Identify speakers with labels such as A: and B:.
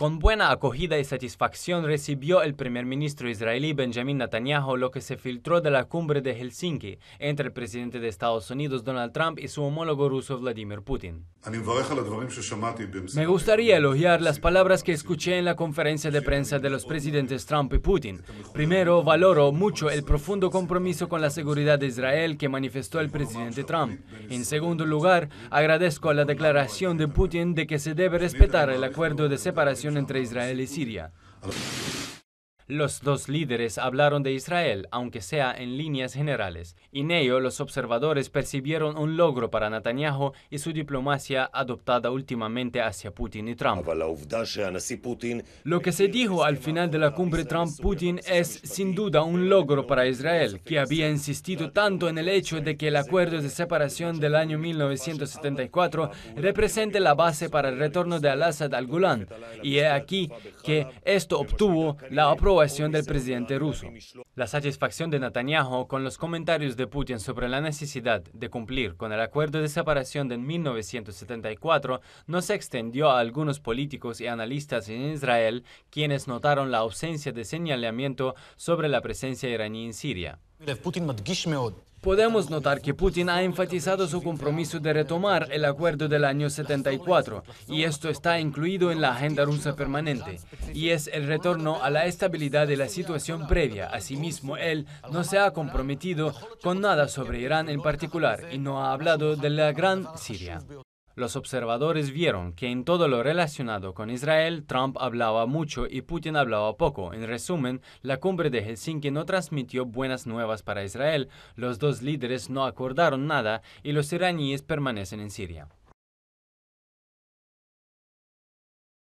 A: Con buena acogida y satisfacción recibió el primer ministro israelí Benjamin Netanyahu lo que se filtró de la cumbre de Helsinki entre el presidente de Estados Unidos Donald Trump y su homólogo ruso Vladimir Putin. Me gustaría elogiar las palabras que escuché en la conferencia de prensa de los presidentes Trump y Putin. Primero, valoro mucho el profundo compromiso con la seguridad de Israel que manifestó el presidente Trump. En segundo lugar, agradezco a la declaración de Putin de que se debe respetar el acuerdo de separación entre Israel y Siria. Los dos líderes hablaron de Israel, aunque sea en líneas generales. En ello, los observadores percibieron un logro para Netanyahu y su diplomacia adoptada últimamente hacia Putin y Trump. Lo que se dijo al final de la cumbre Trump-Putin es sin duda un logro para Israel, que había insistido tanto en el hecho de que el acuerdo de separación del año 1974 represente la base para el retorno de Al-Assad al Golán. Y es aquí que esto obtuvo la aprobación la satisfacción de Netanyahu con los comentarios de Putin sobre la necesidad de cumplir con el acuerdo de separación de 1974 no se extendió a algunos políticos y analistas en Israel, quienes notaron la ausencia de señalamiento sobre la presencia iraní en Siria. Podemos notar que Putin ha enfatizado su compromiso de retomar el acuerdo del año 74 y esto está incluido en la agenda rusa permanente y es el retorno a la estabilidad de la situación previa. Asimismo, él no se ha comprometido con nada sobre Irán en particular y no ha hablado de la Gran Siria. Los observadores vieron que en todo lo relacionado con Israel, Trump hablaba mucho y Putin hablaba poco. En resumen, la cumbre de Helsinki no transmitió buenas nuevas para Israel, los dos líderes no acordaron nada y los iraníes permanecen en Siria.